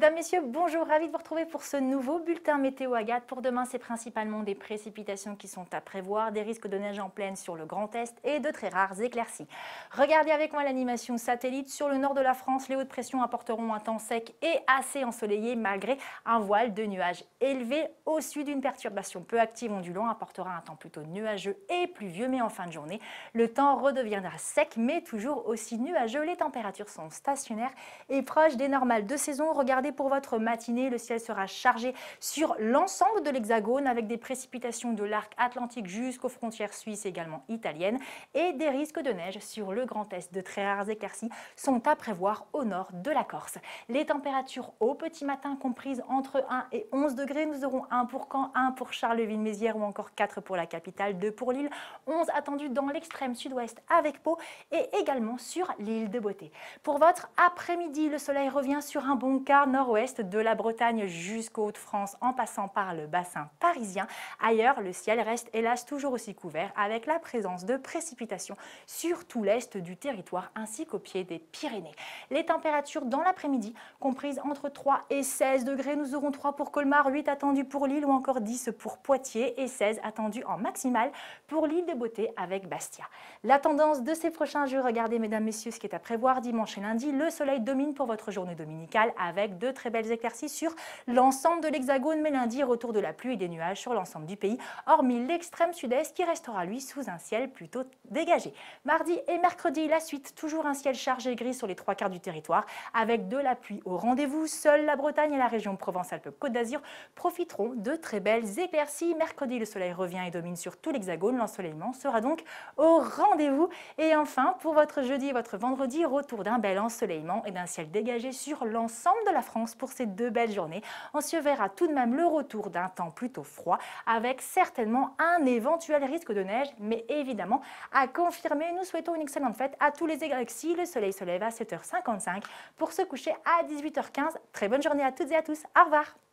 Mesdames, Messieurs, bonjour, ravi de vous retrouver pour ce nouveau bulletin météo Agathe. Pour demain, c'est principalement des précipitations qui sont à prévoir, des risques de neige en pleine sur le Grand Est et de très rares éclaircies. Regardez avec moi l'animation satellite. Sur le nord de la France, les hautes pressions apporteront un temps sec et assez ensoleillé malgré un voile de nuages élevé. Au sud, une perturbation peu active ondulant apportera un temps plutôt nuageux et pluvieux, mais en fin de journée, le temps redeviendra sec mais toujours aussi nuageux. Les températures sont stationnaires et proches des normales de saison. Regardez pour votre matinée, le ciel sera chargé sur l'ensemble de l'Hexagone avec des précipitations de l'arc atlantique jusqu'aux frontières suisses également italiennes et des risques de neige sur le Grand Est. De très rares éclaircies sont à prévoir au nord de la Corse. Les températures au petit matin comprises entre 1 et 11 degrés. Nous aurons 1 pour Caen, 1 pour Charleville-Mézières ou encore 4 pour la capitale, 2 pour Lille, 11 attendus dans l'extrême sud-ouest avec Pau et également sur l'île de Beauté. Pour votre après-midi, le soleil revient sur un bon quart nord-ouest, de la Bretagne jusqu'au haut de france en passant par le bassin parisien. Ailleurs, le ciel reste hélas toujours aussi couvert avec la présence de précipitations sur tout l'est du territoire ainsi qu'au pied des Pyrénées. Les températures dans l'après-midi comprises entre 3 et 16 degrés. Nous aurons 3 pour Colmar, 8 attendus pour Lille ou encore 10 pour Poitiers et 16 attendus en maximale pour l'île de Beauté avec Bastia. La tendance de ces prochains jours, regardez mesdames, messieurs ce qui est à prévoir dimanche et lundi. Le soleil domine pour votre journée dominicale avec de très belles éclaircies sur l'ensemble de l'Hexagone, mais lundi, retour de la pluie et des nuages sur l'ensemble du pays, hormis l'extrême sud-est qui restera, lui, sous un ciel plutôt dégagé. Mardi et mercredi, la suite, toujours un ciel chargé gris sur les trois quarts du territoire, avec de la pluie au rendez-vous. Seule la Bretagne et la région Provence-Alpes-Côte d'Azur profiteront de très belles éclaircies. Mercredi, le soleil revient et domine sur tout l'Hexagone. L'ensoleillement sera donc au rendez-vous. Et enfin, pour votre jeudi et votre vendredi, retour d'un bel ensoleillement et d'un ciel dégagé sur l'ensemble de la France pour ces deux belles journées. On se verra tout de même le retour d'un temps plutôt froid avec certainement un éventuel risque de neige, mais évidemment à confirmer. Nous souhaitons une excellente fête à tous les galaxies. Le soleil se lève à 7h55 pour se coucher à 18h15. Très bonne journée à toutes et à tous. Au revoir.